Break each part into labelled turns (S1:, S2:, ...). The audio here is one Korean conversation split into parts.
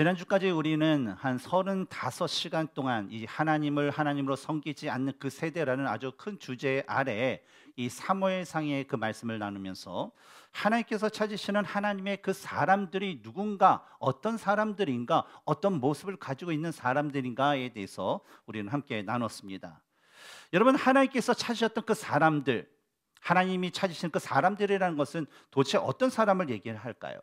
S1: 지난주까지 우리는 한 35시간 동안 이 하나님을 하나님으로 섬기지 않는 그 세대라는 아주 큰 주제 아래 이 사무엘상의 그 말씀을 나누면서 하나님께서 찾으시는 하나님의 그 사람들이 누군가 어떤 사람들인가 어떤 모습을 가지고 있는 사람들인가에 대해서 우리는 함께 나눴습니다. 여러분 하나님께서 찾으셨던 그 사람들 하나님이 찾으신 그 사람들이라는 것은 도대체 어떤 사람을 얘기를 할까요?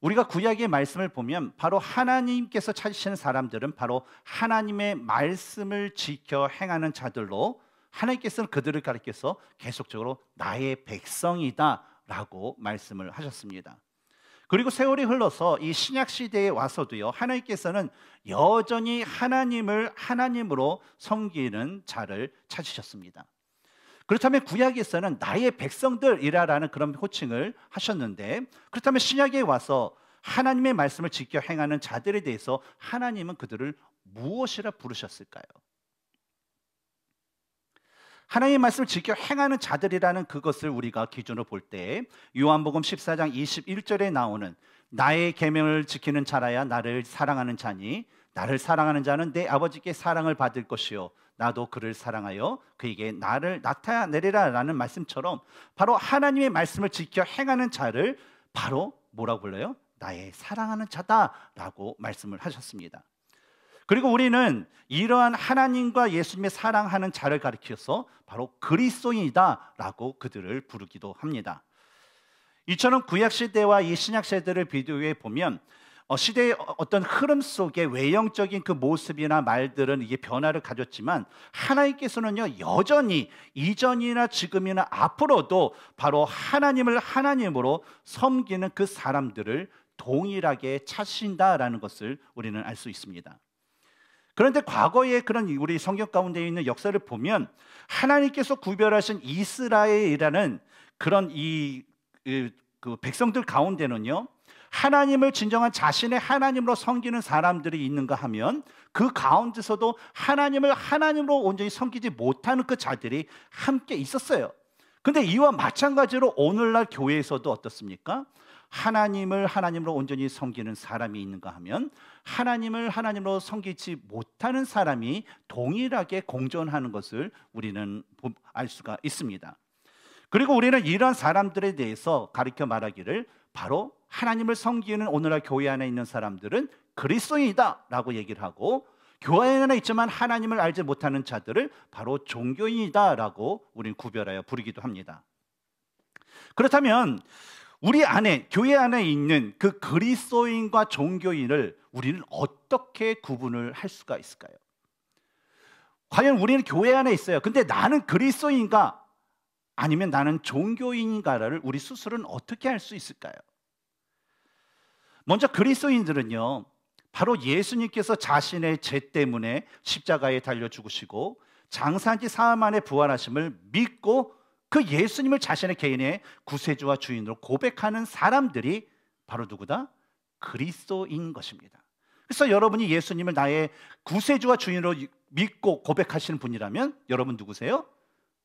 S1: 우리가 구약의 말씀을 보면 바로 하나님께서 찾으시는 사람들은 바로 하나님의 말씀을 지켜 행하는 자들로 하나님께서는 그들을 가리켜서 계속적으로 나의 백성이다라고 말씀을 하셨습니다. 그리고 세월이 흘러서 이 신약 시대에 와서도요. 하나님께서는 여전히 하나님을 하나님으로 섬기는 자를 찾으셨습니다. 그렇다면 구약에서는 나의 백성들이라라는 그런 호칭을 하셨는데 그렇다면 신약에 와서 하나님의 말씀을 지켜 행하는 자들에 대해서 하나님은 그들을 무엇이라 부르셨을까요? 하나님의 말씀을 지켜 행하는 자들이라는 그것을 우리가 기준으로 볼 때 요한복음 14장 21절에 나오는 나의 계명을 지키는 자라야 나를 사랑하는 자니 나를 사랑하는 자는 내 아버지께 사랑을 받을 것이요 나도 그를 사랑하여 그에게 나를 나타내리라라는 말씀처럼 바로 하나님의 말씀을 지켜 행하는 자를 바로 뭐라고 불러요? 나의 사랑하는 자다라고 말씀을 하셨습니다. 그리고 우리는 이러한 하나님과 예수님의 사랑하는 자를 가리켜서 바로 그리스도인이다라고 그들을 부르기도 합니다. 이처럼 구약 시대와 이 신약 시대를 비교해 보면 어, 시대의 어, 어떤 흐름 속에 외형적인 그 모습이나 말들은 이게 변화를 가졌지만 하나님께서는요 여전히 이전이나 지금이나 앞으로도 바로 하나님을 하나님으로 섬기는 그 사람들을 동일하게 찾으신다라는 것을 우리는 알 수 있습니다. 그런데 과거에 그런 우리 성경 가운데 있는 역사를 보면 하나님께서 구별하신 이스라엘이라는 그런 이그 그 백성들 가운데는요 하나님을 진정한 자신의 하나님으로 섬기는 사람들이 있는가 하면 그 가운데서도 하나님을 하나님으로 온전히 섬기지 못하는 그 자들이 함께 있었어요. 근데 이와 마찬가지로 오늘날 교회에서도 어떻습니까? 하나님을 하나님으로 온전히 섬기는 사람이 있는가 하면 하나님을 하나님으로 섬기지 못하는 사람이 동일하게 공존하는 것을 우리는 알 수가 있습니다. 그리고 우리는 이러 사람들에 대해서 가리켜 말하기를 바로 하나님을 섬기는 오늘날 교회 안에 있는 사람들은 그리스도인이다라고 얘기를 하고 교회 안에 있지만 하나님을 알지 못하는 자들을 바로 종교인이다라고 우리는 구별하여 부르기도 합니다. 그렇다면 우리 안에 교회 안에 있는 그 그리스도인과 종교인을 우리는 어떻게 구분을 할 수가 있을까요? 과연 우리는 교회 안에 있어요. 근데 나는 그리스도인가 아니면 나는 종교인인가를 우리 스스로는 어떻게 할 수 있을까요? 먼저 그리스도인들은요. 바로 예수님께서 자신의 죄 때문에 십자가에 달려 죽으시고 장사한지 사흘 만에 부활하심을 믿고 그 예수님을 자신의 개인의 구세주와 주인으로 고백하는 사람들이 바로 누구다? 그리스도인 것입니다. 그래서 여러분이 예수님을 나의 구세주와 주인으로 믿고 고백하시는 분이라면 여러분 누구세요?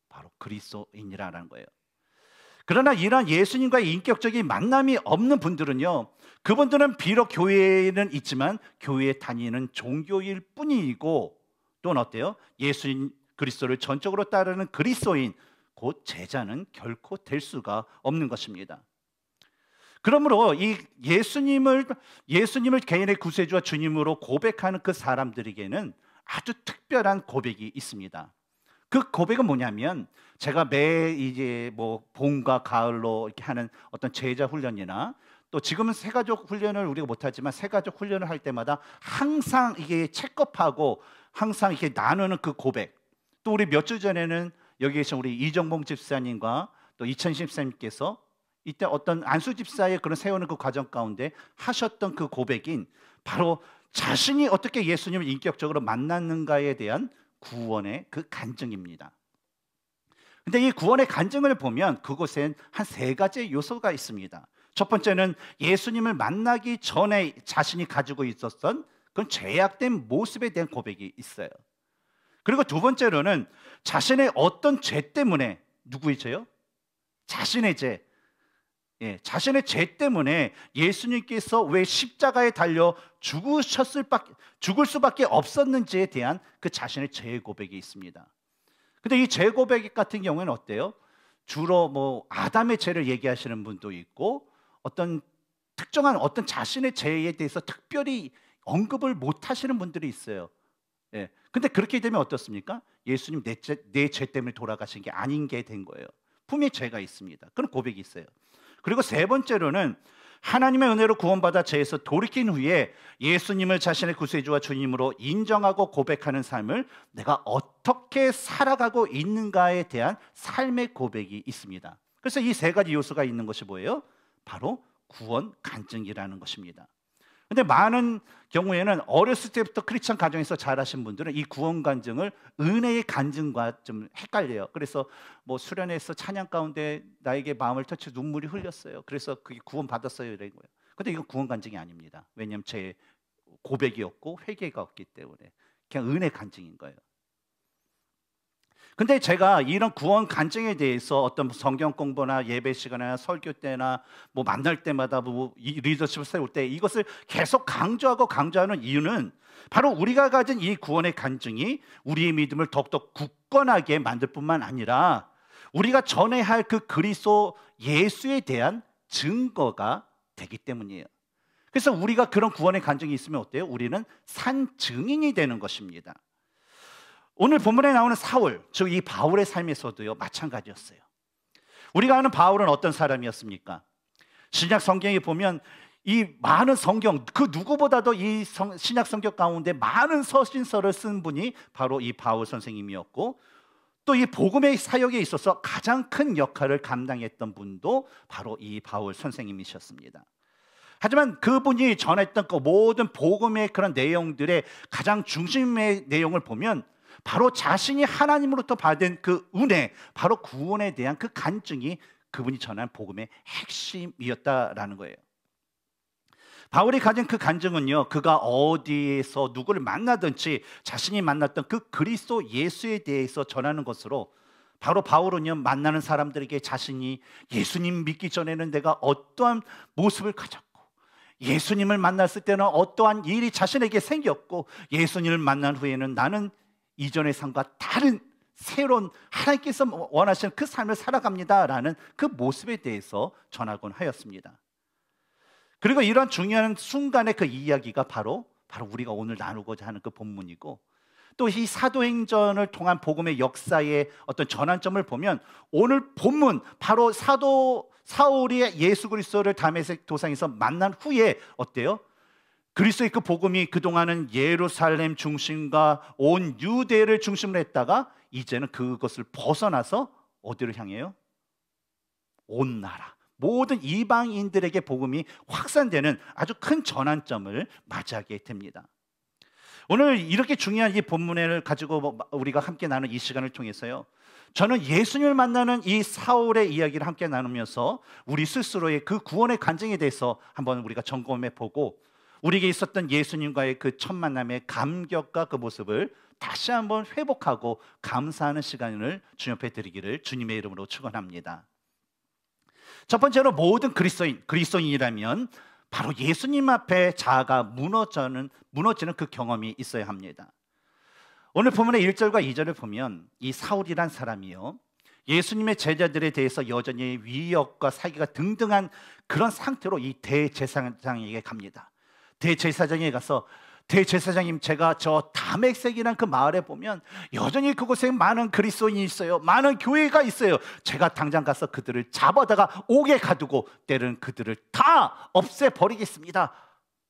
S1: 바로 그리스도인이라는 거예요. 그러나 이러한 예수님과의 인격적인 만남이 없는 분들은요, 그분들은 비록 교회는 있지만 교회에 다니는 종교일 뿐이고 또는 어때요? 예수님 그리스도를 전적으로 따르는 그리스도인 곧 제자는 결코 될 수가 없는 것입니다. 그러므로 이 예수님을 예수님을 개인의 구세주와 주님으로 고백하는 그 사람들에게는 아주 특별한 고백이 있습니다. 그 고백은 뭐냐면 제가 매 이제 뭐 봄과 가을로 이렇게 하는 어떤 제자 훈련이나 또 지금은 새가족 훈련을 우리가 못하지만 새가족 훈련을 할 때마다 항상 이게 체크업하고 항상 이렇게 나누는 그 고백. 또 우리 몇 주 전에는 여기 계신 우리 이정봉 집사님과 또 이천 집사님께서 이때 어떤 안수 집사의 그런 세우는 그 과정 가운데 하셨던 그 고백인 바로 자신이 어떻게 예수님을 인격적으로 만났는가에 대한 구원의 그 간증입니다. 근데 이 구원의 간증을 보면 그곳엔 한 세 가지 요소가 있습니다. 첫 번째는 예수님을 만나기 전에 자신이 가지고 있었던 그 죄악된 모습에 대한 고백이 있어요. 그리고 두 번째로는 자신의 어떤 죄 때문에 누구의 죄요? 자신의 죄, 예, 자신의 죄 때문에 예수님께서 왜 십자가에 달려 죽으셨을 바, 죽을 수밖에 없었는지에 대한 그 자신의 죄 고백이 있습니다. 근데 이 죄 고백 같은 경우에는 어때요? 주로 뭐 아담의 죄를 얘기하시는 분도 있고 어떤 특정한 어떤 자신의 죄에 대해서 특별히 언급을 못 하시는 분들이 있어요. 예. 근데 그렇게 되면 어떻습니까? 예수님 내 죄, 내죄 때문에 돌아가신 게 아닌 게 된 거예요. 품에 죄가 있습니다. 그런 고백이 있어요. 그리고 세 번째로는 하나님의 은혜로 구원받아 죄에서 돌이킨 후에 예수님을 자신의 구세주와 주님으로 인정하고 고백하는 삶을 내가 어떻게 살아가고 있는가에 대한 삶의 고백이 있습니다. 그래서 이 세 가지 요소가 있는 것이 뭐예요? 바로 구원 간증이라는 것입니다. 근데 많은 경우에는 어렸을 때부터 크리스천 가정에서 자라신 분들은 이 구원 간증을 은혜의 간증과 좀 헷갈려요. 그래서 뭐 수련회에서 찬양 가운데 나에게 마음을 터치 눈물이 흘렸어요. 그래서 그게 구원 받았어요 이런 거예요. 근데 이건 구원 간증이 아닙니다. 왜냐면제 고백이었고 회개가 없기 때문에 그냥 은혜 간증인 거예요. 근데 제가 이런 구원 간증에 대해서 어떤 성경 공부나 예배 시간이나 설교 때나 뭐 만날 때마다 뭐 리더십을 세울 때 이것을 계속 강조하고 강조하는 이유는 바로 우리가 가진 이 구원의 간증이 우리의 믿음을 더욱더 굳건하게 만들 뿐만 아니라 우리가 전해야 할그 그리스도 예수에 대한 증거가 되기 때문이에요. 그래서 우리가 그런 구원의 간증이 있으면 어때요? 우리는 산 증인이 되는 것입니다. 오늘 본문에 나오는 사울, 즉 이 바울의 삶에서도요, 마찬가지였어요. 우리가 아는 바울은 어떤 사람이었습니까? 신약 성경에 보면 이 많은 성경, 그 누구보다도 이 성, 신약 성경 가운데 많은 서신서를 쓴 분이 바로 이 바울 선생님이었고, 또 이 복음의 사역에 있어서 가장 큰 역할을 감당했던 분도 바로 이 바울 선생님이셨습니다. 하지만 그분이 전했던 그 모든 복음의 그런 내용들의 가장 중심의 내용을 보면 바로 자신이 하나님으로부터 받은 그 은혜, 바로 구원에 대한 그 간증이 그분이 전한 복음의 핵심이었다라는 거예요. 바울이 가진 그 간증은요, 그가 어디에서 누구를 만나든지 자신이 만났던 그 그리스도 예수에 대해서 전하는 것으로 바로 바울은요 만나는 사람들에게 자신이 예수님 믿기 전에는 내가 어떠한 모습을 가졌고 예수님을 만났을 때는 어떠한 일이 자신에게 생겼고 예수님을 만난 후에는 나는 이전의 삶과 다른 새로운 하나님께서 원하시는 그 삶을 살아갑니다라는 그 모습에 대해서 전하곤 하였습니다. 그리고 이런 중요한 순간의 그 이야기가 바로 바로 우리가 오늘 나누고자 하는 그 본문이고 또 이 사도행전을 통한 복음의 역사의 어떤 전환점을 보면 오늘 본문 바로 사도 사울이 예수 그리스도를 다메섹 도상에서 만난 후에 어때요? 그리스도의 그 복음이 그동안은 예루살렘 중심과 온 유대를 중심으로 했다가 이제는 그것을 벗어나서 어디로 향해요? 온 나라. 모든 이방인들에게 복음이 확산되는 아주 큰 전환점을 맞이하게 됩니다. 오늘 이렇게 중요한 이 본문을 가지고 우리가 함께 나눈 이 시간을 통해서요. 저는 예수님을 만나는 이 사울의 이야기를 함께 나누면서 우리 스스로의 그 구원의 간증에 대해서 한번 우리가 점검해 보고 우리에게 있었던 예수님과의 그 첫 만남의 감격과 그 모습을 다시 한번 회복하고 감사하는 시간을 주님 옆에 드리기를 주님의 이름으로 축원합니다. 첫 번째로 모든 그리스도인 그리스도인이라면 바로 예수님 앞에 자아가 무너지는 무너지는 그 경험이 있어야 합니다. 오늘 본문의 1절과 2절을 보면 이 사울이란 사람이요. 예수님의 제자들에 대해서 여전히 위협과 사기가 등등한 그런 상태로 이 대제사장에게 갑니다. 대제사장에 가서 대제사장님 제가 저 다맥색이란 그 마을에 보면 여전히 그곳에 많은 그리스도인이 있어요. 많은 교회가 있어요. 제가 당장 가서 그들을 잡아다가 옥에 가두고 때는 그들을 다 없애버리겠습니다.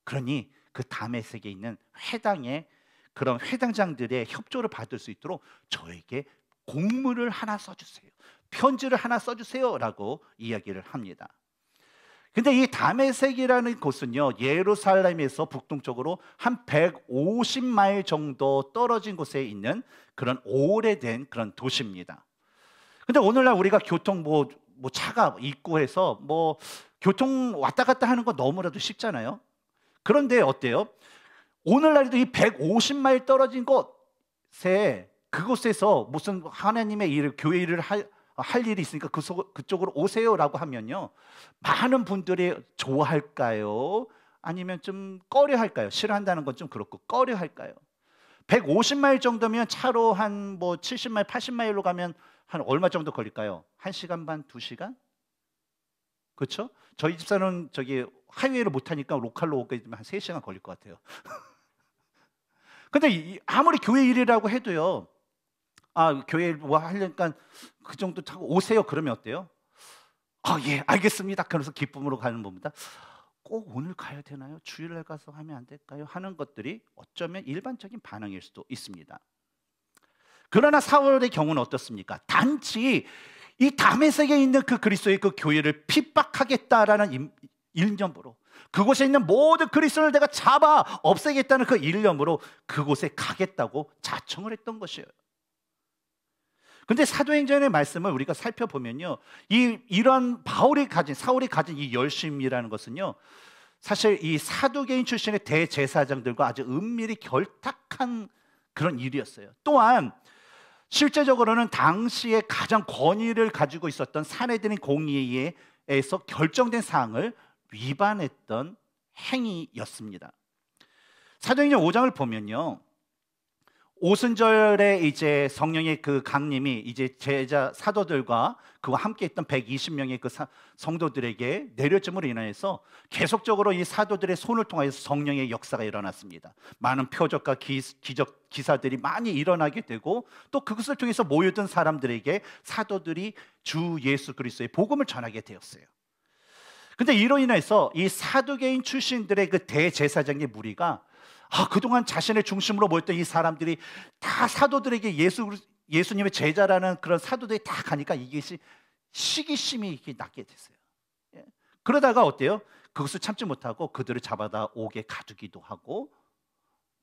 S1: 그러니 그 다맥색에 있는 회당에 그런 회당장들의 협조를 받을 수 있도록 저에게 공문을 하나 써주세요. 편지를 하나 써주세요라고 이야기를 합니다. 근데 이 다메섹이라는 곳은요 예루살렘에서 북동쪽으로 한 150마일 정도 떨어진 곳에 있는 그런 오래된 그런 도시입니다. 근데 오늘날 우리가 교통 뭐, 뭐 차가 있고 해서 뭐 교통 왔다 갔다 하는 거 너무나도 쉽잖아요. 그런데 어때요? 오늘날에도 이 150마일 떨어진 곳에 그곳에서 무슨 하나님의 일을 교회 일을 하, 어, 할 일이 있으니까 그 속, 그쪽으로 오세요라고 하면요. 많은 분들이 좋아할까요? 아니면 좀 꺼려 할까요? 싫어한다는 건 좀 그렇고 꺼려 할까요? 150마일 정도면 차로 한 뭐 70마일, 80마일로 가면 한 얼마 정도 걸릴까요? 1시간 반, 2시간? 그렇죠? 저희 집사는 저기 하이웨이를 못하니까 로컬로 오게 되면 한 3시간 걸릴 것 같아요. 근데 아무리 교회 일이라고 해도요. 아 교회 뭐 하려니까 그 정도 타고 오세요 그러면 어때요? 아 예 알겠습니다. 그래서 기쁨으로 가는 겁니다. 꼭 오늘 가야 되나요? 주일날 가서 하면 안 될까요? 하는 것들이 어쩌면 일반적인 반응일 수도 있습니다. 그러나 사월의 경우는 어떻습니까? 단지 이담의세계에 있는 그 그리스도의 그 교회를 핍박하겠다라는 일념으로 그곳에 있는 모든 그리스도를 내가 잡아 없애겠다는 그 일념으로 그곳에 가겠다고 자청을 했던 것이에요. 근데 사도행전의 말씀을 우리가 살펴보면요. 이 이런 바울이 가진 사울이 가진 이 열심이라는 것은요. 사실 이 사도개인 출신의 대제사장들과 아주 은밀히 결탁한 그런 일이었어요. 또한 실제적으로는 당시에 가장 권위를 가지고 있었던 사내들인 공의회에서 결정된 사항을 위반했던 행위였습니다. 사도행전 5장을 보면요. 오순절에 이제 성령의 그 강림이 이제 제자 사도들과 그와 함께 했던 120명의 그 사, 성도들에게 내려짐으로 인해서 계속적으로 이 사도들의 손을 통해서 성령의 역사가 일어났습니다. 많은 표적과 기, 기적 기사들이 많이 일어나게 되고 또 그것을 통해서 모여든 사람들에게 사도들이 주 예수 그리스도의 복음을 전하게 되었어요. 근데 이로 인해서 이 사두개인 출신들의 그 대제사장의 무리가 아, 그동안 자신의 중심으로 였던이 사람들이 다 사도들에게 예수, 예수님의 제자라는 그런 사도들이 다 가니까 이게 시기심이 이렇게 낫게 됐어요. 예. 그러다가 어때요? 그것을 참지 못하고 그들을 잡아다 옥에 가두기도 하고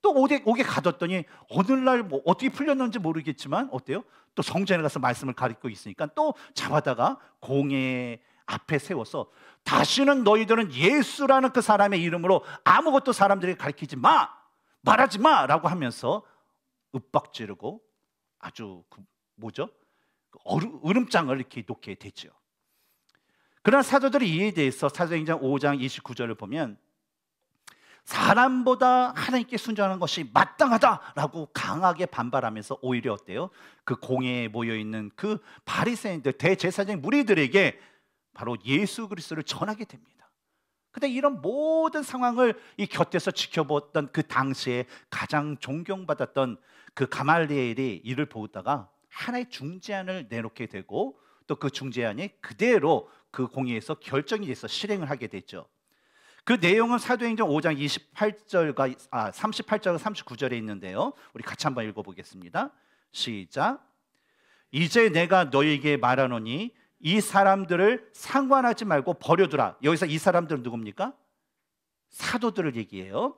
S1: 또 옥에, 옥에 가뒀더니 오늘날 뭐 어떻게 풀렸는지 모르겠지만 어때요? 또 성전에 가서 말씀을 가르치고 있으니까 또 잡아다가 공회 앞에 세워서 다시는 너희들은 예수라는 그 사람의 이름으로 아무것도 사람들에게 가르치지 마. 말하지 마라고 하면서 윽박지르고 아주 그 뭐죠? 그 얼음장을 이렇게 놓게 되죠. 그러나 사도들이 이에 대해서 사도행전 5장 29절을 보면 사람보다 하나님께 순종하는 것이 마땅하다라고 강하게 반발하면서 오히려 어때요? 그 공회에 모여 있는 그 바리새인들 대제사장 무리들에게 바로 예수 그리스도를 전하게 됩니다. 근데 이런 모든 상황을 이 곁에서 지켜보던 그 당시에 가장 존경받았던 그 가말리엘이 이를 보다가 하나의 중재안을 내놓게 되고 또 그 중재안이 그대로 그 공의에서 결정이 돼서 실행을 하게 됐죠. 그 내용은 사도행전 5장 28절과 아 38절과 39절에 있는데요. 우리 같이 한번 읽어 보겠습니다. 시작. 이제 내가 너에게 말하노니 이 사람들을 상관하지 말고 버려두라. 여기서 이 사람들은 누굽니까? 사도들을 얘기해요.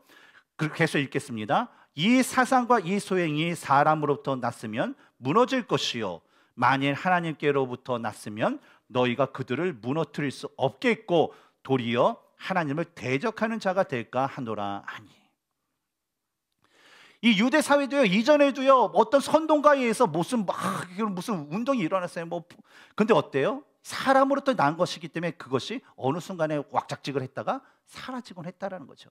S1: 그렇게 해서 읽겠습니다. 이 사상과 이 소행이 사람으로부터 났으면 무너질 것이요. 만일 하나님께로부터 났으면 너희가 그들을 무너뜨릴 수 없겠고 도리어 하나님을 대적하는 자가 될까 하노라 하니. 이 유대 사회도요 이전에도요 어떤 선동가에 서 무슨 막 무슨 운동이 일어났어요. 뭐 근데 어때요? 사람으로부터 난 것이기 때문에 그것이 어느 순간에 왁작직을 했다가 사라지곤 했다라는 거죠.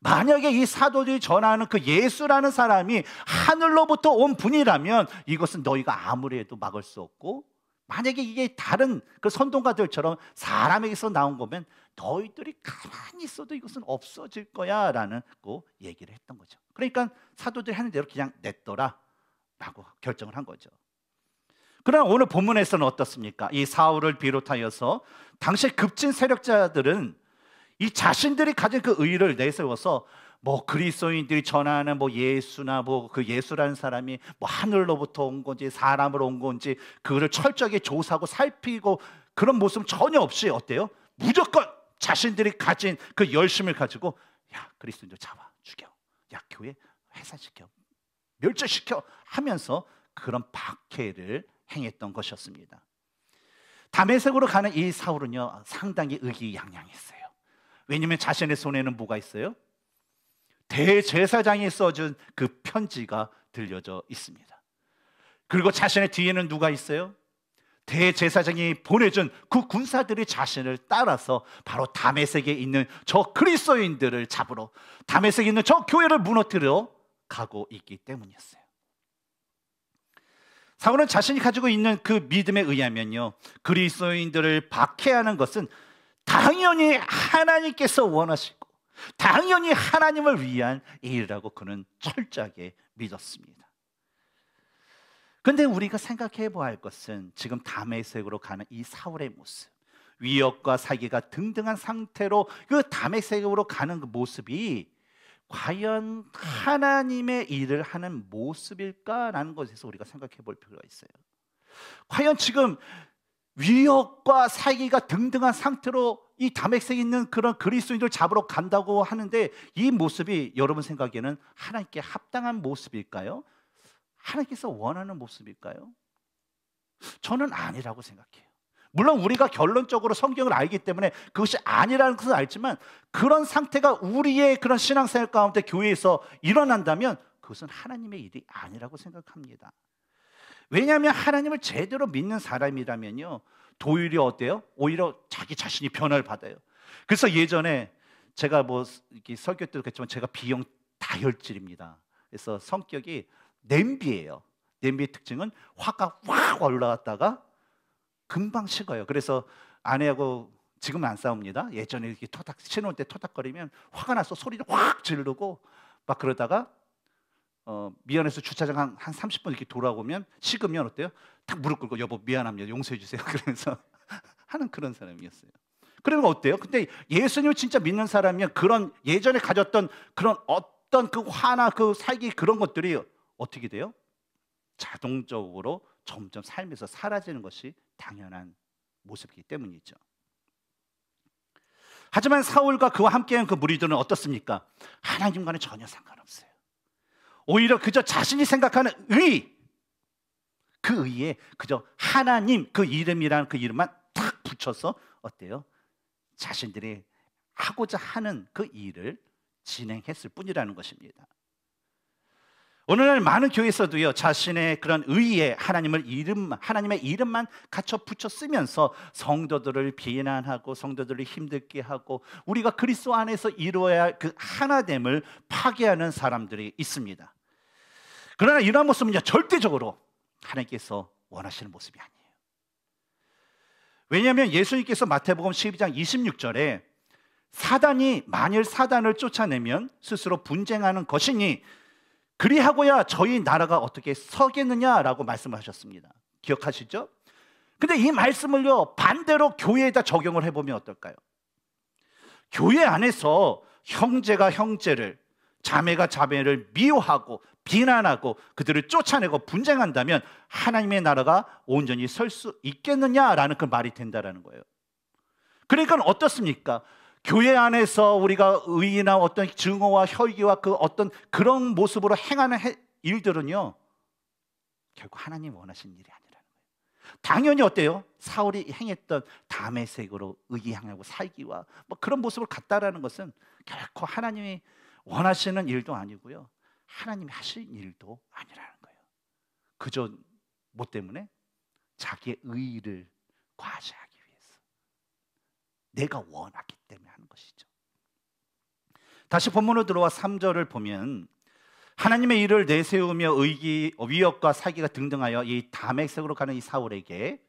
S1: 만약에 이 사도들이 전하는 그 예수라는 사람이 하늘로부터 온 분이라면 이것은 너희가 아무리 해도 막을 수 없고 만약에 이게 다른 그 선동가들처럼 사람에게서 나온 거면 너희들이 가만히 있어도 이것은 없어질 거야 라는고 그 얘기를 했던 거죠. 그러니까 사도들이 하는 대로 그냥 냈더라 라고 결정을 한 거죠. 그러나 오늘 본문에서는 어떻습니까? 이 사울을 비롯하여서 당시 급진 세력자들은 이 자신들이 가진 그 의를 내세워서 뭐 그리스도인들이 전하는 뭐 예수나 뭐 그 예수라는 사람이 뭐 하늘로부터 온 건지 사람으로 온 건지 그를 철저하게 조사하고 살피고 그런 모습 전혀 없이 어때요? 무조건 자신들이 가진 그 열심을 가지고 야 그리스도인들 잡아 죽여 야 교회 해산시켜 멸절시켜 하면서 그런 박해를 행했던 것이었습니다. 담에색으로 가는 이 사울은요 상당히 의기양양했어요. 왜냐하면 자신의 손에는 뭐가 있어요? 대제사장이 써준 그 편지가 들려져 있습니다. 그리고 자신의 뒤에는 누가 있어요? 대제사장이 보내준 그 군사들이 자신을 따라서 바로 담에색에 있는 저 그리스도인들을 잡으러 담에색에 있는 저 교회를 무너뜨려 가고 있기 때문이었어요. 사울은 자신이 가지고 있는 그 믿음에 의하면요. 그리스도인들을 박해하는 것은 당연히 하나님께서 원하시고 당연히 하나님을 위한 일이라고 그는 철저하게 믿었습니다. 근데 우리가 생각해 보아야 할 것은 지금 담의색으로 가는 이 사울의 모습. 위협과 사기가 등등한 상태로 그 담의색으로 가는 그 모습이 과연 하나님의 일을 하는 모습일까라는 것에서 우리가 생각해 볼 필요가 있어요. 과연 지금 위협과 사기가 등등한 상태로 이 담액색 있는 그런 그리스도인들 잡으러 간다고 하는데 이 모습이 여러분 생각에는 하나님께 합당한 모습일까요? 하나님께서 원하는 모습일까요? 저는 아니라고 생각해요. 물론 우리가 결론적으로 성경을 알기 때문에 그것이 아니라는 것을 알지만 그런 상태가 우리의 그런 신앙생활 가운데 교회에서 일어난다면 그것은 하나님의 일이 아니라고 생각합니다. 왜냐하면 하나님을 제대로 믿는 사람이라면요 도일이 어때요? 오히려 자기 자신이 변화를 받아요. 그래서 예전에 제가 뭐 설교 때도 그랬지만 제가 비형 다혈질입니다. 그래서 성격이 냄비예요. 냄비의 특징은 화가 확 올라갔다가 금방 식어요. 그래서 아내하고 지금은 안 싸웁니다. 예전에 이렇게 토닥 신혼 때 토닥거리면 화가 나서 소리를 확 지르고 막 그러다가 어, 미안해서 주차장 한, 한 30분 이렇게 돌아오면 식으면 어때요? 딱 무릎 꿇고 여보 미안합니다. 용서해 주세요. 그러서 하는 그런 사람이었어요. 그러면 어때요? 근데 예수님을 진짜 믿는 사람이면 그런 예전에 가졌던 그런 어떤 그 화나 그 살기 그런 것들이 어떻게 돼요? 자동적으로 점점 삶에서 사라지는 것이 당연한 모습이기 때문이죠. 하지만 사울과 그와 함께한 그 무리들은 어떻습니까? 하나님과는 전혀 상관없어요. 오히려 그저 자신이 생각하는 의, 그 의에 그저 하나님 그 이름이라는 그 이름만 탁 붙여서 어때요? 자신들이 하고자 하는 그 일을 진행했을 뿐이라는 것입니다. 오늘날 많은 교회에서도요 자신의 그런 의에 의 하나님을 이름 하나님의 이름만 갖춰 붙여 쓰면서 성도들을 비난하고 성도들을 힘들게 하고 우리가 그리스도 안에서 이루어야 할 그 하나됨을 파괴하는 사람들이 있습니다. 그러나 이러한 모습은요 절대적으로 하나님께서 원하시는 모습이 아니에요. 왜냐하면 예수님께서 마태복음 12장 26절에 사단이 만일 사단을 쫓아내면 스스로 분쟁하는 것이니 그리하고야 저희 나라가 어떻게 서겠느냐라고 말씀하셨습니다. 기억하시죠? 근데 이 말씀을요 반대로 교회에다 적용을 해보면 어떨까요? 교회 안에서 형제가 형제를 자매가 자매를 미워하고 비난하고 그들을 쫓아내고 분쟁한다면 하나님의 나라가 온전히 설 수 있겠느냐라는 그 말이 된다라는 거예요. 그러니까 어떻습니까? 교회 안에서 우리가 의의나 어떤 증오와 혈기와 그 어떤 그런 모습으로 행하는 일들은요, 결국 하나님 원하시는 일이 아니라는 거예요. 당연히 어때요? 사울이 행했던 담의색으로 의기하고 살기와 뭐 그런 모습을 갖다라는 것은 결코 하나님이 원하시는 일도 아니고요. 하나님이 하신 일도 아니라는 거예요. 그저 뭐 때문에? 자기의 의의를 과자 내가 원하기 때문에 하는 것이죠. 다시 본문으로 들어와 3절을 보면 하나님의 일을 내세우며 의기, 위협과 사기가 등등하여 이 담액색으로 가는 이 사울에게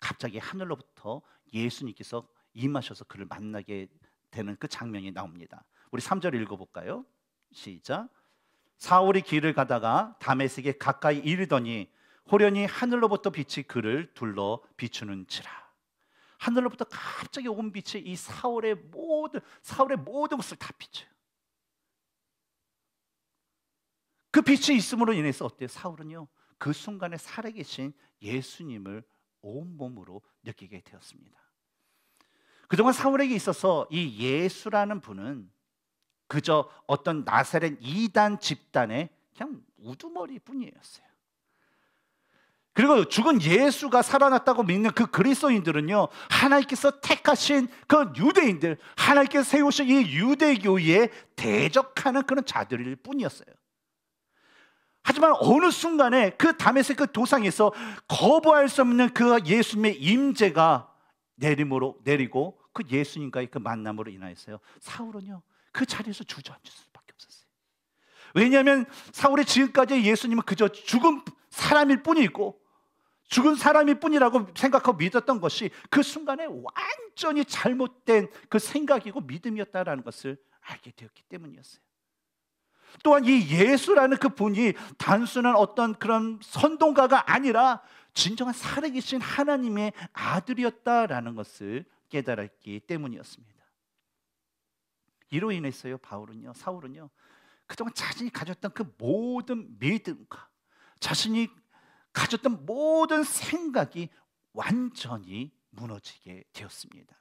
S1: 갑자기 하늘로부터 예수님께서 임하셔서 그를 만나게 되는 그 장면이 나옵니다. 우리 3절 읽어볼까요? 시작. 사울이 길을 가다가 담에색에 가까이 이르더니 호련히 하늘로부터 빛이 그를 둘러 비추는지라. 하늘로부터 갑자기 온 빛이 이 사울의 모든 사울의 모든 것을 다 비춰요. 그 빛이 있음으로 인해서 어때요? 사울은요 그 순간에 살아계신 예수님을 온 몸으로 느끼게 되었습니다. 그동안 사울에게 있어서 이 예수라는 분은 그저 어떤 나사렛 이단 집단의 그냥 우두머리뿐이었어요. 그리고 죽은 예수가 살아났다고 믿는 그 그리스도인들은요 하나님께서 택하신 그 유대인들 하나님께서 세우신 이 유대교에 대적하는 그런 자들일 뿐이었어요 하지만 어느 순간에 그 담에서 그 도상에서 거부할 수 없는 그 예수님의 임재가 내림으로 내리고 그 예수님과의 그 만남으로 인하여서요 사울은요 그 자리에서 주저앉을 수밖에 없었어요 왜냐하면 사울의 지금까지 예수님은 그저 죽은 사람일 뿐이고 죽은 사람이 뿐이라고 생각하고 믿었던 것이 그 순간에 완전히 잘못된 그 생각이고 믿음이었다라는 것을 알게 되었기 때문이었어요. 또한 이 예수라는 그 분이 단순한 어떤 그런 선동가가 아니라 진정한 살아계신 하나님의 아들이었다라는 것을 깨달았기 때문이었습니다. 이로 인해서요 바울은요 사울은요 그동안 자신이 가졌던 그 모든 믿음과 자신이 가졌던 모든 생각이 완전히 무너지게 되었습니다.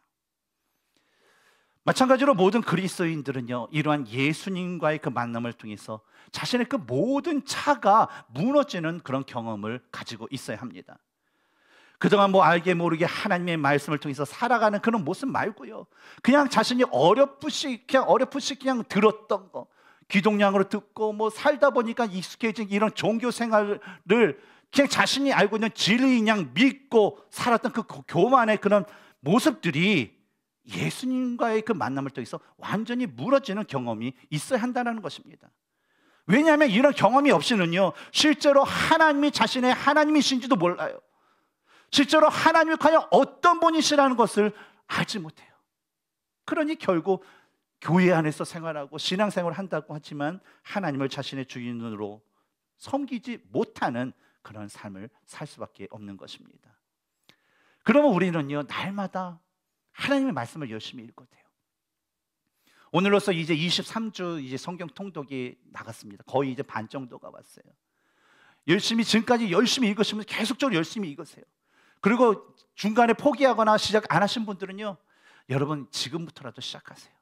S1: 마찬가지로 모든 그리스도인들은요 이러한 예수님과의 그 만남을 통해서 자신의 그 모든 차가 무너지는 그런 경험을 가지고 있어야 합니다. 그동안 뭐 알게 모르게 하나님의 말씀을 통해서 살아가는 그런 모습 말고요. 그냥 자신이 어렴풋이 그냥 어렴풋이 그냥 들었던 거 기동량으로 듣고 뭐 살다 보니까 익숙해진 이런 종교 생활을 그냥 자신이 알고 있는 진리인 양 믿고 살았던 그 교만의 그런 모습들이 예수님과의 그 만남을 통해서 완전히 무너지는 경험이 있어야 한다는 것입니다. 왜냐하면 이런 경험이 없이는요, 실제로 하나님이 자신의 하나님이신지도 몰라요. 실제로 하나님이 과연 어떤 분이시라는 것을 알지 못해요. 그러니 결국 교회 안에서 생활하고 신앙생활을 한다고 하지만 하나님을 자신의 주인으로 섬기지 못하는 그런 삶을 살 수밖에 없는 것입니다. 그러면 우리는요 날마다 하나님의 말씀을 열심히 읽어 돼요. 오늘로서 이제 23주 이제 성경 통독이 나갔습니다. 거의 이제 반 정도가 왔어요. 열심히 지금까지 열심히 읽으시면 계속적으로 열심히 읽으세요. 그리고 중간에 포기하거나 시작 안 하신 분들은요. 여러분 지금부터라도 시작하세요.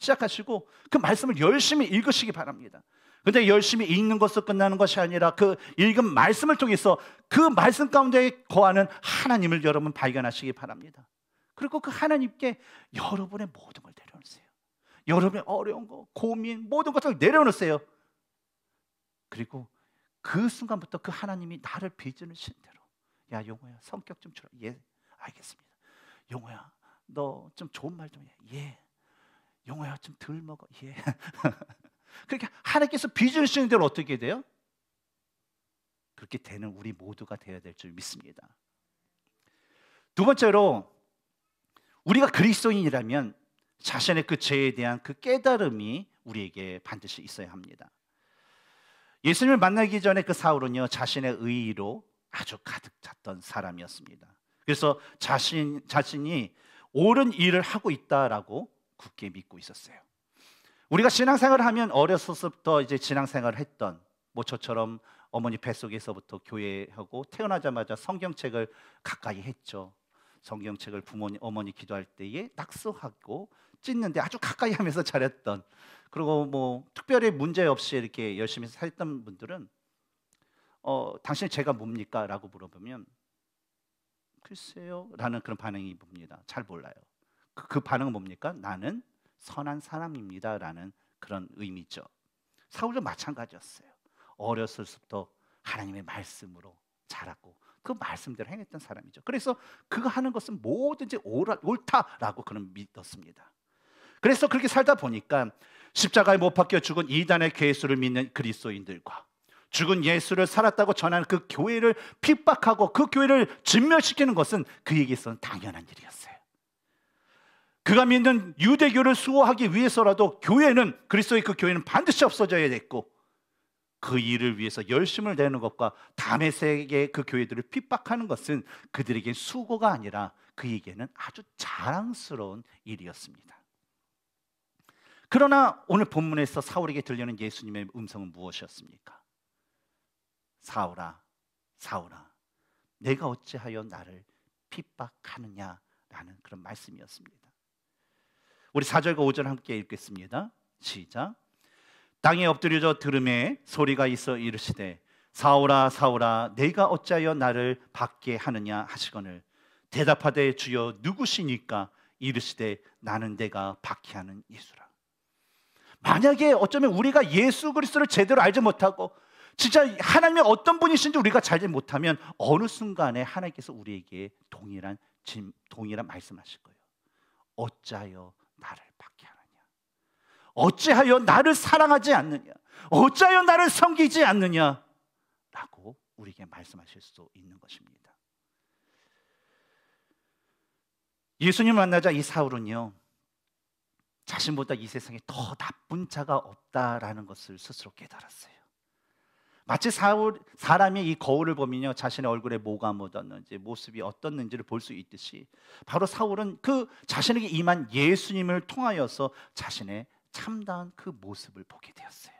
S1: 시작하시고 그 말씀을 열심히 읽으시기 바랍니다. 근데 열심히 읽는 것으로 끝나는 것이 아니라 그 읽은 말씀을 통해서 그 말씀 가운데 거하는 하나님을 여러분 발견하시기 바랍니다. 그리고 그 하나님께 여러분의 모든 걸 내려놓으세요. 여러분의 어려운 거, 고민, 모든 것을 내려놓으세요. 그리고 그 순간부터 그 하나님이 나를 빚으는 신대로 야 용호야 성격 좀 줄여 예 알겠습니다 용호야 너 좀 좋은 말 좀해예 용호야 좀 덜 먹어 예 그렇게 하나님께서 빚을 주는 대로 어떻게 돼요? 그렇게 되는 우리 모두가 되어야 될 줄 믿습니다. 두 번째로 우리가 그리스도인이라면 자신의 그 죄에 대한 그 깨달음이 우리에게 반드시 있어야 합니다. 예수님을 만나기 전에 그 사울은요 자신의 의의로 아주 가득 찼던 사람이었습니다. 그래서 자신 자신이 옳은 일을 하고 있다라고 굳게 믿고 있었어요. 우리가 신앙생활을 하면 어렸을부터 이제 신앙생활을 했던 뭐 저처럼 어머니 뱃속에서부터 교회하고 태어나자마자 성경책을 가까이 했죠. 성경책을 부모님 어머니 기도할 때에 낙서하고 찢는데 아주 가까이 하면서 잘했던 그리고 뭐 특별히 문제 없이 이렇게 열심히 살던 분들은 어 당신 제가 뭡니까라고 물어보면 글쎄요라는 그런 반응이 봅니다. 잘 몰라요. 그, 그 반응은 뭡니까? 나는 선한 사람입니다라는 그런 의미죠. 사울도 마찬가지였어요. 어렸을 때부터 하나님의 말씀으로 자랐고 그 말씀대로 행했던 사람이죠. 그래서 그거 하는 것은 뭐든지 옳아, 옳다라고 그는 믿었습니다. 그래서 그렇게 살다 보니까 십자가에 못 박혀 죽은 이단의 괴수를 믿는 그리스도인들과 죽은 예수를 살았다고 전하는 그 교회를 핍박하고 그 교회를 진멸시키는 것은 그에게서는 당연한 일이었어요. 그가 믿는 유대교를 수호하기 위해서라도 교회는 그리스도의 그 교회는 반드시 없어져야 됐고 그 일을 위해서 열심을 내는 것과 담의 세계 그 교회들을 핍박하는 것은 그들에게 수고가 아니라 그에게는 아주 자랑스러운 일이었습니다. 그러나 오늘 본문에서 사울에게 들려는 예수님의 음성은 무엇이었습니까? 사울아, 사울아, 내가 어찌하여 나를 핍박하느냐라는 그런 말씀이었습니다. 우리 4절과 5절 함께 읽겠습니다. 시작. 땅에 엎드려져 들음에 소리가 있어 이르시되 사오라 사오라 내가 어찌하여 나를 받게 하느냐 하시거늘 대답하되 주여 누구시니까 이르시되 나는 내가 받게 하는 예수라. 만약에 어쩌면 우리가 예수 그리스도를 제대로 알지 못하고 진짜 하나님이 어떤 분이신지 우리가 잘 못하면 어느 순간에 하나님께서 우리에게 동일한 동일한 말씀하실 거예요. 어짜여 어찌하여 나를 사랑하지 않느냐? 어찌하여 나를 섬기지 않느냐? 라고 우리에게 말씀하실 수 있는 것입니다. 예수님 만나자 이 사울은요. 자신보다 이 세상에 더 나쁜 자가 없다라는 것을 스스로 깨달았어요. 마치 사울, 사람이 이 거울을 보면요 자신의 얼굴에 뭐가 묻었는지 모습이 어떻는지를 볼 수 있듯이 바로 사울은 그 자신에게 임한 예수님을 통하여서 자신의 참다운 그 모습을 보게 되었어요.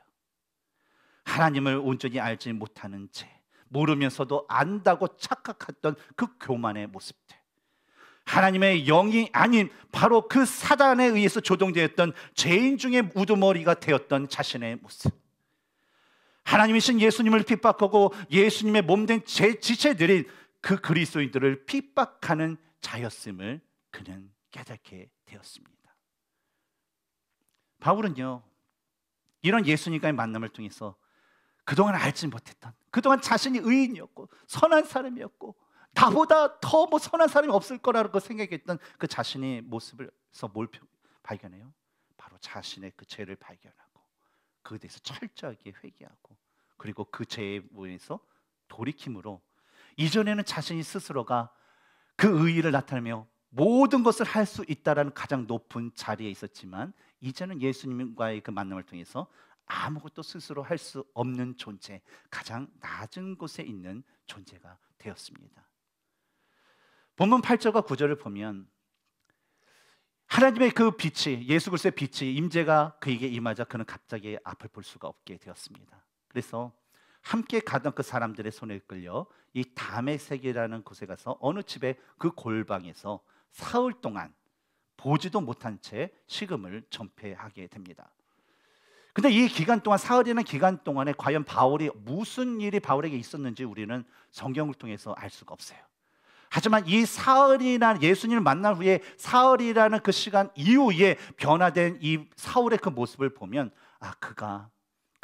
S1: 하나님을 온전히 알지 못하는 채 모르면서도 안다고 착각했던 그 교만의 모습들. 하나님의 영이 아닌 바로 그 사단에 의해서 조동되었던 죄인 중에 우두머리가 되었던 자신의 모습. 하나님이신 예수님을 핍박하고 예수님의 몸 된 제 지체들인 그 그리스도인들을 핍박하는 자였음을 그는 깨닫게 되었습니다. 바울은요, 이런 예수님과의 만남을 통해서 그동안 알지 못했던, 그동안 자신이 의인이었고, 선한 사람이었고, 다보다더 뭐 선한 사람이 없을 거라고 생각했던 그 자신의 모습을서 뭘 발견해요? 바로 자신의 그 죄를 발견하고, 그에 대해서 철저하게 회개하고, 그리고 그 죄에 의해서 돌이킴으로 이전에는 자신이 스스로가 그 의의를 나타내며 모든 것을 할 수 있다라는 가장 높은 자리에 있었지만 이제는 예수님과의 그 만남을 통해서 아무것도 스스로 할 수 없는 존재, 가장 낮은 곳에 있는 존재가 되었습니다. 본문 8절과 9절을 보면 하나님의 그 빛이 예수 그리스도의 빛이 임재가 그에게 임하자 그는 갑자기 앞을 볼 수가 없게 되었습니다. 그래서 함께 가던 그 사람들의 손에 끌려 이 담의 세계라는 곳에 가서 어느 집의 그 골방에서 사흘 동안 보지도 못한 채 식음을 전폐하게 됩니다. 근데 이 기간 동안 사흘이라는 기간 동안에 과연 바울이 무슨 일이 바울에게 있었는지 우리는 성경을 통해서 알 수가 없어요. 하지만 이 사흘이라는 예수님을 만난 후에 사흘이라는 그 시간 이후에 변화된 이 사울의 그 모습을 보면 아 그가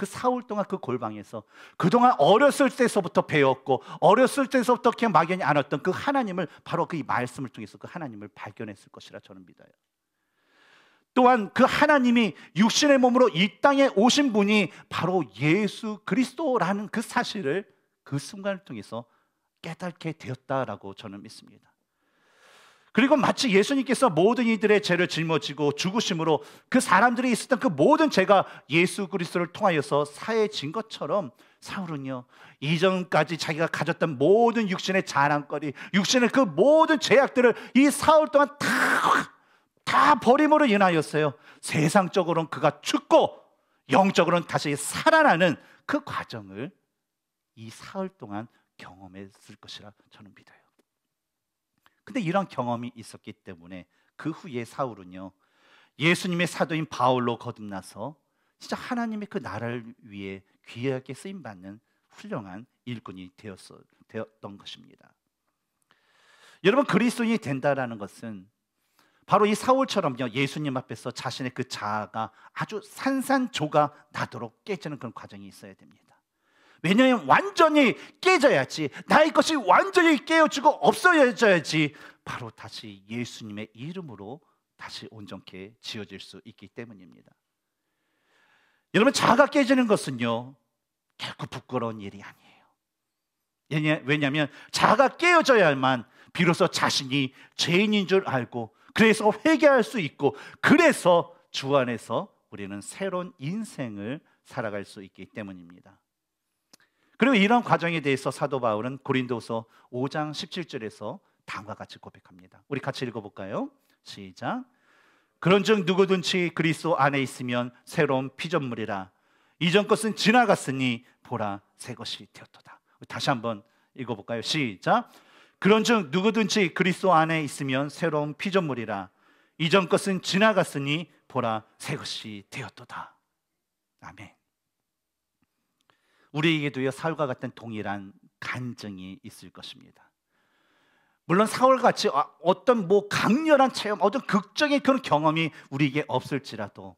S1: 그 사흘 동안 그 골방에서 그동안 어렸을 때서부터 배웠고 어렸을 때서부터 그냥 막연히 안았던그 하나님을 바로 그 말씀을 통해서 그 하나님을 발견했을 것이라 저는 믿어요. 또한 그 하나님이 육신의 몸으로 이 땅에 오신 분이 바로 예수 그리스도라는 그 사실을 그 순간을 통해서 깨닫게 되었다라고 저는 믿습니다. 그리고 마치 예수님께서 모든 이들의 죄를 짊어지고 죽으심으로 그 사람들이 있었던 그 모든 죄가 예수 그리스도를 통하여서 사해진 것처럼 사울은요 이전까지 자기가 가졌던 모든 육신의 자랑거리, 육신의 그 모든 죄악들을 이 사흘 동안 다, 다 버림으로 인하였어요. 세상적으로는 그가 죽고 영적으로는 다시 살아나는 그 과정을 이 사흘 동안 경험했을 것이라 저는 믿어요. 근데 이런 경험이 있었기 때문에 그 후에 사울은요 예수님의 사도인 바울로 거듭나서 진짜 하나님의 그 나라를 위해 귀하게 쓰임 받는 훌륭한 일꾼이 되었어, 되었던 것입니다. 여러분 그리스도인이 된다라는 것은 바로 이 사울처럼요 예수님 앞에서 자신의 그 자아가 아주 산산조각 나도록 깨지는 그런 과정이 있어야 됩니다. 왜냐하면 완전히 깨져야지 나의 것이 완전히 깨어지고 없어져야지 바로 다시 예수님의 이름으로 다시 온전케 지어질 수 있기 때문입니다. 여러분 자가 깨지는 것은요 결코 부끄러운 일이 아니에요. 왜냐하면 자가 깨어져야만 비로소 자신이 죄인인 줄 알고 그래서 회개할 수 있고 그래서 주 안에서 우리는 새로운 인생을 살아갈 수 있기 때문입니다. 그리고 이런 과정에 대해서 사도 바울은 고린도서 5장 17절에서 다음과 같이 고백합니다. 우리 같이 읽어볼까요? 시작. 그런즉 누구든지 그리스도 안에 있으면 새로운 피조물이라 이전 것은 지나갔으니 보라 새 것이 되었도다. 다시 한번 읽어볼까요? 시작. 그런즉 누구든지 그리스도 안에 있으면 새로운 피조물이라 이전 것은 지나갔으니 보라 새 것이 되었도다. 아멘. 우리에게도요 사울과 같은 동일한 간증이 있을 것입니다. 물론 사울같이 어, 어떤 뭐 강렬한 체험, 어떤 극적인 그런 경험이 우리에게 없을지라도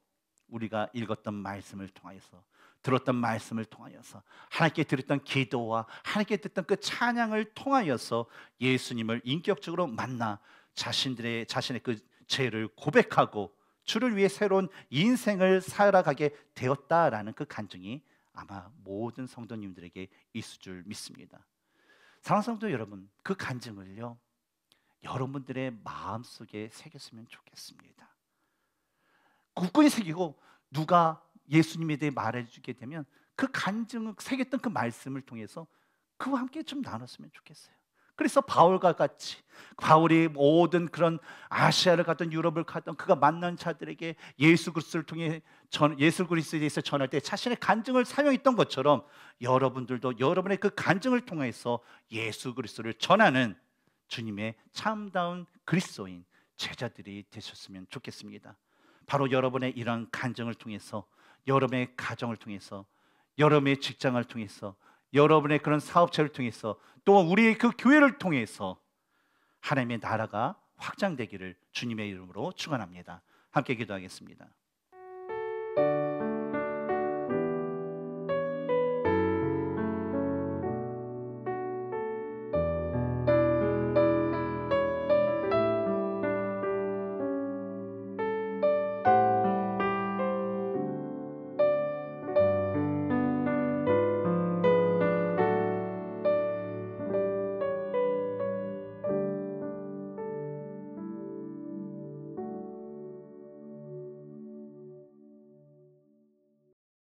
S1: 우리가 읽었던 말씀을 통하여서 들었던 말씀을 통하여서 하나님께 드렸던 기도와 하나님께 듣던 그 찬양을 통하여서 예수님을 인격적으로 만나 자신들의 자신의 그 죄를 고백하고 주를 위해 새로운 인생을 살아가게 되었다라는 그 간증이 아마 모든 성도님들에게 있을 줄 믿습니다. 사랑 성도 여러분, 그 간증을요. 여러분들의 마음속에 새겼으면 좋겠습니다. 굳건히 새기고 누가 예수님에 대해 말해 주게 되면 그 간증을 새겼던 그 말씀을 통해서 그와 함께 좀 나눴으면 좋겠어요. 그래서 바울과 같이 바울이 모든 그런 아시아를 갔던 유럽을 갔던 그가 만난 자들에게 예수 그리스도를 통해 전, 예수 그리스도에 대해서 전할 때 자신의 간증을 사용했던 것처럼 여러분들도 여러분의 그 간증을 통해서 예수 그리스도를 전하는 주님의 참다운 그리스도인 제자들이 되셨으면 좋겠습니다. 바로 여러분의 이런 간증을 통해서 여러분의 가정을 통해서 여러분의 직장을 통해서 여러분의 그런 사업체를 통해서 또 우리의 그 교회를 통해서 하나님의 나라가 확장되기를 주님의 이름으로 축원합니다. 함께 기도하겠습니다.